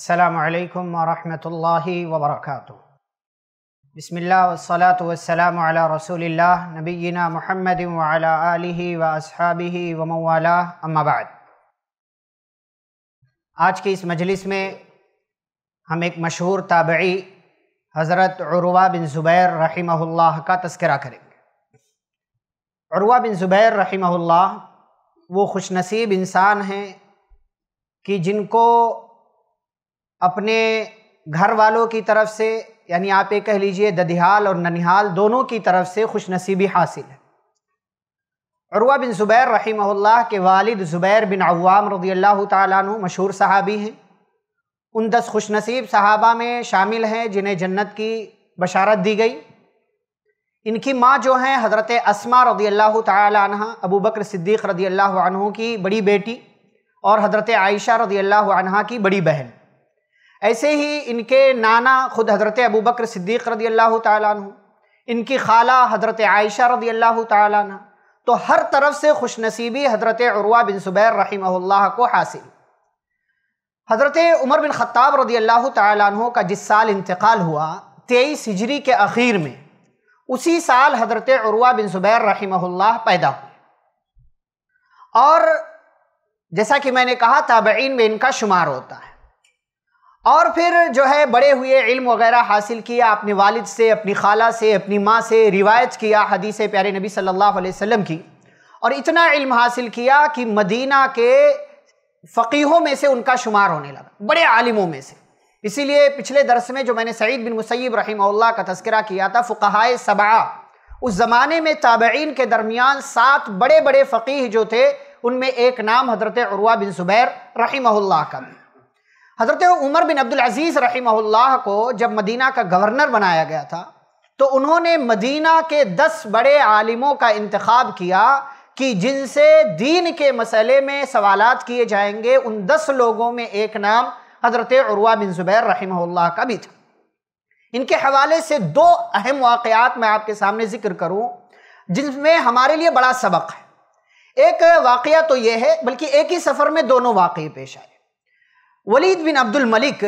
अल्लाम वरहमतुल्लाहि वबरकातु बिस्मिल्लाह वस्सलातु वस्सलाम अला रसूलिल्लाह नबीना मुहम्मद व अला आलिहि व अस्हाबिहि व मवाला अम्मा बाद आज की इस मजलिस में हम एक मशहूर ताबी हज़रत उरवा बिन ज़ुबैर रहीमहुल्लाह का तस्करा करेंगे उरवा बिन ज़ुबैर रहीमहुल्लाह वो खुशनसीब इंसान हैं कि जिनको अपने घर वालों की तरफ से यानी आप ये कह लीजिए ददिहाल और ननिहाल दोनों की तरफ से खुश नसीबी हासिल है अरुआ बिन ज़ुबैर रहीमल्ला के वालिद ज़ुबैर बिन अवाम रदी अल्लाह तु मशहूर सहाबी हैं उन दस खुशनसीब सहाबा में शामिल हैं जिन्हें जन्नत की बशारत दी गई इनकी माँ जो हैं हज़रत असमा रदी अल्लाह तह अबू बकर सिद्दीक़ रदी अल्लाह की बड़ी बेटी और हज़रत आयशा रदी अल्लाह की बड़ी बहन ऐसे ही इनके नाना खुद हज़रत अबू बकर सिद्दीक़ रदी अल्लाह तु इनकी खाला हज़रत आयशा रदी अल्लाह तु तो हर तरफ से खुशनसीबी हज़रत अरवा बिन सुबैर रही को हासिल हज़रत उमर बिन ख़त्ताब रदी अल्लाह तु का जिस साल इंतकाल हुआ तेईस हिजरी के अखीर में उसी साल हज़रत अरवा बिन सुबैर रही पैदा हुए और जैसा कि मैंने कहा ताबीन में इनका शुमार होता है और फिर जो है बड़े हुए इल्म वगैरह हासिल किया अपने वालिद से अपनी खाला से अपनी माँ से रिवायत किया हदीस प्यारे नबी सल्लल्लाहु अलैहि वसल्लम की और इतना इल्म हासिल किया कि मदीना के फ़कीहों में से उनका शुमार होने लगा बड़े आलिमों में से इसीलिए पिछले दरस में जो मैंने सईद बिन मुसैब रही का तस्करा किया था फ़ुकाए सबा उस ज़माने में ताबेन के दरमियान सात बड़े बड़े फ़कीह जो थे उनमें एक नाम हजरत अरवा बिन ज़ुबैर रही का भी हज़रत उमर बिन अब्दुल अजीज़ रही को जब मदीना का गवर्नर बनाया गया था तो उन्होंने मदीना के दस बड़े आलिमों का इंतखब किया कि जिनसे दीन के मसले में सवालत किए जाएंगे उन दस लोगों में एक नाम हज़रत उर्वा बिन ज़ुबैर रही का भी था इनके हवाले से दो अहम वाक़ात मैं आपके सामने ज़िक्र करूँ जिनमें हमारे लिए बड़ा सबक है एक वाक़ तो यह है बल्कि एक ही सफ़र में दोनों वाक़े पेश आए वलीद बिन अब्दुल मलिक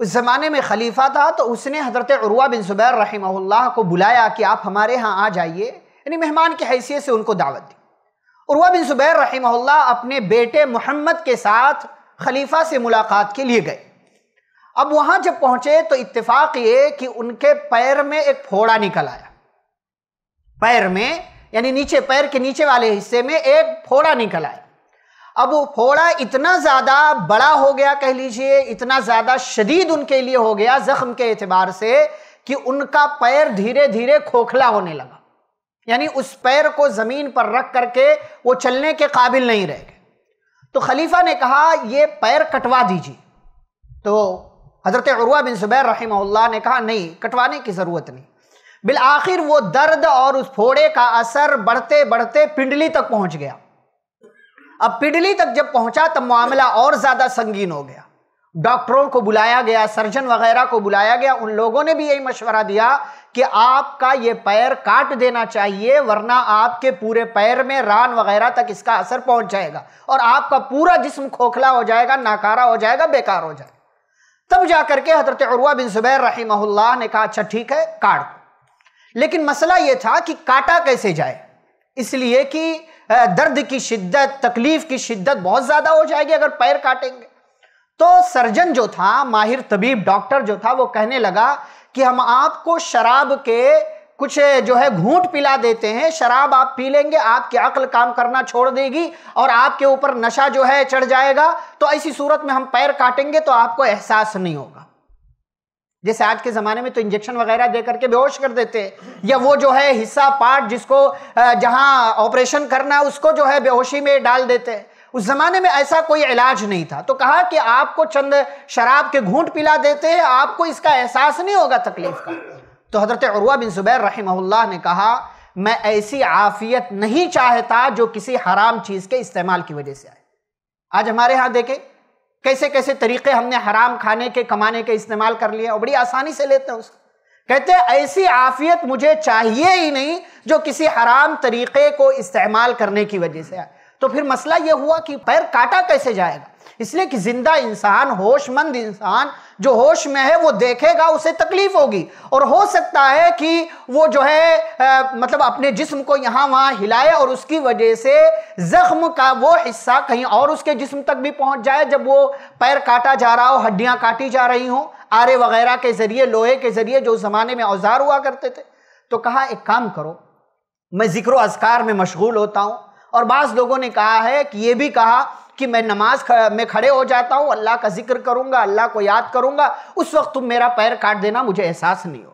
उस ज़माने में खलीफा था तो उसने हज़रत उर्वा बिन ज़ुबैर रहीमहुल्लाह को बुलाया कि आप हमारे यहाँ आ जाइए यानी मेहमान की हैसियत से उनको दावत दी उर्वा बिन ज़ुबैर रहीमहुल्लाह अपने बेटे मोहम्मद के साथ खलीफा से मुलाकात के लिए गए अब वहाँ जब पहुँचे तो इत्तेफाक ये कि उनके पैर में एक फोड़ा निकल आया पैर में यानी नीचे पैर के नीचे वाले हिस्से में एक फोड़ा निकल आया अब वो फोड़ा इतना ज़्यादा बड़ा हो गया कह लीजिए इतना ज़्यादा शदीद उनके लिए हो गया ज़ख्म के एतबार से कि उनका पैर धीरे धीरे खोखला होने लगा यानी उस पैर को ज़मीन पर रख करके वो चलने के काबिल नहीं रह गए तो खलीफा ने कहा ये पैर कटवा दीजिए तो हज़रत अरुआ बिन जुबैर रही ने कहा नहीं कटवाने की ज़रूरत नहीं बिल आखिर वो दर्द और उस फोड़े का असर बढ़ते बढ़ते पिंडली तक पहुंच गया अब पिडली तक जब पहुंचा तब तो मामला और ज्यादा संगीन हो गया डॉक्टरों को बुलाया गया सर्जन वगैरह को बुलाया गया उन लोगों ने भी यही मशवरा दिया कि आपका ये पैर काट देना चाहिए वरना आपके पूरे पैर में रान वगैरह तक इसका असर पहुंच जाएगा और आपका पूरा जिस्म खोखला हो जाएगा नाकारा हो जाएगा बेकार हो जाएगा तब जाकर के हजरत अरुआ बिन जुबैर रही ने कहा अच्छा ठीक है काट लेकिन मसला यह था कि काटा कैसे जाए इसलिए कि दर्द की शिद्दत तकलीफ की शिद्दत बहुत ज़्यादा हो जाएगी अगर पैर काटेंगे तो सर्जन जो था माहिर तबीब डॉक्टर जो था वो कहने लगा कि हम आपको शराब के कुछ जो है घूंट पिला देते हैं शराब आप पी लेंगे आपकी अक्ल काम करना छोड़ देगी और आपके ऊपर नशा जो है चढ़ जाएगा तो ऐसी सूरत में हम पैर काटेंगे तो आपको एहसास नहीं होगा जैसे आज के ज़माने में तो इंजेक्शन वगैरह दे करके बेहोश कर देते हैं या वो जो है हिस्सा पार्ट जिसको जहाँ ऑपरेशन करना है उसको जो है बेहोशी में डाल देते हैं उस ज़माने में ऐसा कोई इलाज नहीं था तो कहा कि आपको चंद शराब के घूंट पिला देते हैं आपको इसका एहसास नहीं होगा तकलीफ का तो हज़रत अरुआ बिन ज़ुबैर रही ने कहा मैं ऐसी आफियत नहीं चाहता जो किसी हराम चीज़ के इस्तेमाल की वजह से आए आज हमारे यहाँ देखें कैसे कैसे तरीके हमने हराम खाने के कमाने के इस्तेमाल कर लिए और बड़ी आसानी से लेते हैं उसको कहते हैं ऐसी आफियत मुझे चाहिए ही नहीं जो किसी हराम तरीक़े को इस्तेमाल करने की वजह से आए तो फिर मसला यह हुआ कि पैर काटा कैसे जाएगा इसलिए कि जिंदा इंसान होशमंद इंसान जो होश में है वो देखेगा उसे तकलीफ होगी और हो सकता है कि वो जो है आ, मतलब अपने जिस्म को यहां वहां हिलाए और उसकी वजह से जख्म का वो हिस्सा कहीं और उसके जिस्म तक भी पहुंच जाए जब वो पैर काटा जा रहा हो हड्डियां काटी जा रही हों आरे वगैरह के ज़रिए लोहे के ज़रिए जो ज़माने में औजार हुआ करते थे तो कहा एक काम करो मैं ज़िक्र अजकार में मशगूल होता हूं और बास लोगों ने कहा है कि ये भी कहा कि मैं नमाज में खड़े हो जाता हूँ अल्लाह का जिक्र करूंगा अल्लाह को याद करूंगा उस वक्त तुम मेरा पैर काट देना मुझे एहसास नहीं होगा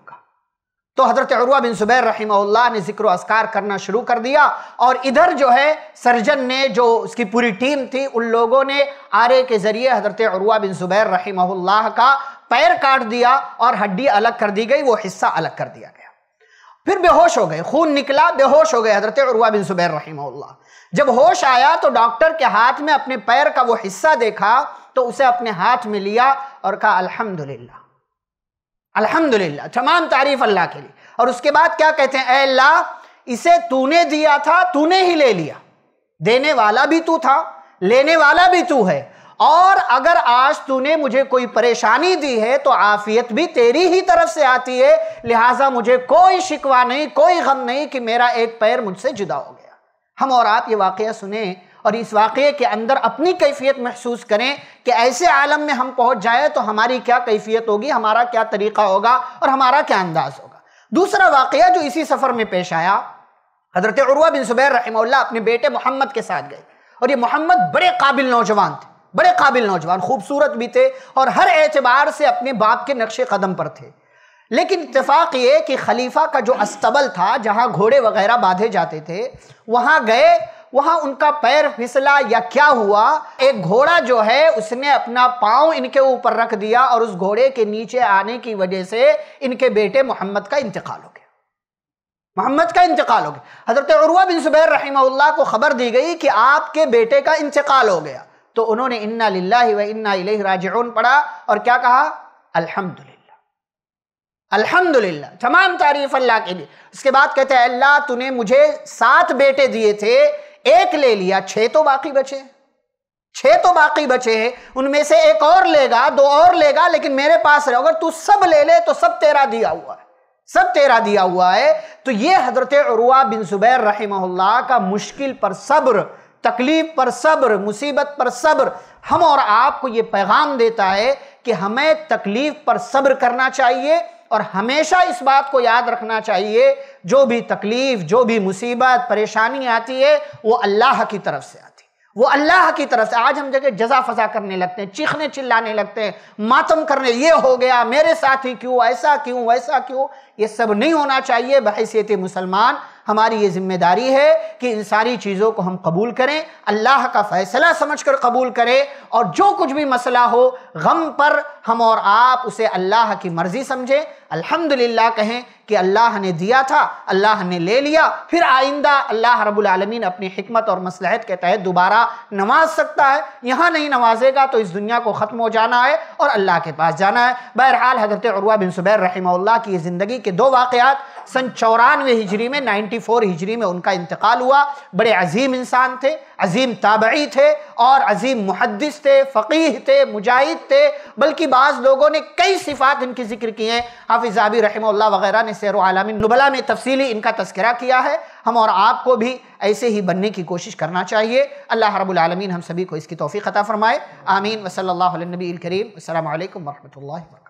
तो हज़रत अरुआ बिन सुबैर रहीमल्ला ने जिक्र असकार करना शुरू कर दिया और इधर जो है सर्जन ने जो उसकी पूरी टीम थी उन लोगों ने आरे के ज़रिए हज़रत अरुआ बिन सुबैर रहीमल्ला का पैर काट दिया और हड्डी अलग कर दी गई वो हिस्सा अलग कर दिया गया फिर बेहोश हो गए खून निकला बेहोश हो गए हजरत उरवा बिन सुबैर रहीमल्ला जब होश आया तो डॉक्टर के हाथ में अपने पैर का वो हिस्सा देखा तो उसे अपने हाथ में लिया और कहा अल्हम्दुलिल्लाह अल्हम्दुलिल्लाह तमाम तारीफ अल्लाह के लिए और उसके बाद क्या कहते हैं अल्लाह इसे तूने दिया था तूने ही ले लिया देने वाला भी तू था लेने वाला भी तू है और अगर आज तूने मुझे कोई परेशानी दी है तो आफियत भी तेरी ही तरफ से आती है लिहाजा मुझे कोई शिकवा नहीं कोई गम नहीं कि मेरा एक पैर मुझसे जुदा हो गया हम और आप ये वाक़ सुने और इस वाक़े के अंदर अपनी कैफियत महसूस करें कि ऐसे आलम में हम पहुंच जाए तो हमारी क्या कैफियत होगी हमारा क्या तरीक़ा होगा और हमारा क्या अंदाज़ होगा दूसरा वाक़ जो इसी सफ़र में पेश आया हज़रत उर्वा बिन सुबैर रहमल्ला अपने बेटे मोहम्मद के साथ गए और ये मोहम्मद बड़े काबिल नौजवान थे बड़े काबिल नौजवान खूबसूरत भी थे और हर एतबार से अपने बाप के नक्शे कदम पर थे लेकिन इतफ़ाक़ ये कि खलीफा का जो अस्तबल था जहाँ घोड़े वगैरह बांधे जाते थे वहाँ गए वहाँ उनका पैर फिसला या क्या हुआ एक घोड़ा जो है उसने अपना पाँव इनके ऊपर रख दिया और उस घोड़े के नीचे आने की वजह से इनके बेटे मोहम्मद का इंतकाल हो गया मोहम्मद का इंतकाल हो गया हज़रत बिन सुबैर रही को ख़बर दी गई कि आपके बेटे का इंतकाल हो गया तो उन्होंने इन्ना लिल्ला व इन्ना राजन पढ़ा और क्या कहा अल्हम्दुलिल्लाह अल्हम्दुलिल्लाह तमाम तारीफ अल्लाह के लिए उसके बाद कहते हैं अल्लाह तूने मुझे सात बेटे दिए थे एक ले लिया छः तो बाकी बचे छः तो बाकी बचे हैं उनमें से एक और लेगा दो और लेगा लेकिन मेरे पास रहे अगर तू सब ले ले तो सब तेरा दिया हुआ है सब तेरा दिया हुआ है तो ये हजरत अरुआ बिन जुबैर रहमल्ला का मुश्किल पर सब्र तकलीफ पर सब्र मुसीबत पर सब्र हम और आपको ये पैगाम देता है कि हमें तकलीफ पर सब्र करना चाहिए और हमेशा इस बात को याद रखना चाहिए जो भी तकलीफ जो भी मुसीबत परेशानी आती है वो अल्लाह की तरफ से आती है वो अल्लाह की तरफ से आज हम जगह जजा फजा करने लगते हैं चीखने चिल्लाने लगते हैं मातम करने ये हो गया मेरे साथ ही क्यों ऐसा क्यों वैसा क्यों ये सब नहीं होना चाहिए बहसीत मुसलमान हमारी ये जिम्मेदारी है कि इन सारी चीज़ों को हम कबूल करें अल्लाह का फ़ैसला समझ कर कबूल करें और जो कुछ भी मसला हो गम पर हम और आप उसे अल्लाह की मर्ज़ी समझें अल्हम्दुलिल्लाह कहें कि अल्लाह ने दिया था अल्लाह ने ले लिया फिर आइंदा अल्लाह रबालमीन अपनी हमत और मसलहत के तहत दोबारा नवाज सकता है यहाँ नहीं नवाजेगा तो इस दुनिया को ख़त्म हो जाना है और अल्लाह के पास जाना है बहरहाल हजरत अरुआ बिन सुबैर रहीमल्ला की ज़िंदगी के दो वाक़ात सन चौरानवे हिजरी में नाइन्टी फोर हिजरी में उनका इंतकाल हुआ बड़े अजीम इंसान थे अजीम ताबई थे और अजीम मुहदस थे फ़कीह थे मुजाहिद थे बल्कि बाज़ लोगों ने कई सिफ़ात इनकी जिक्र की हैं हाफिज आबी वगैरह ने सैर आलमी नुबला में तफसली इनका तस्करा किया है हम और आपको भी ऐसे ही बनने की कोशिश करना चाहिए अल्लाह रबालमीन हम सभी को इसकी तोफ़ी ख़ता फ़रमाए आमीन वसल्लबी करीम असल वरहमल वर्क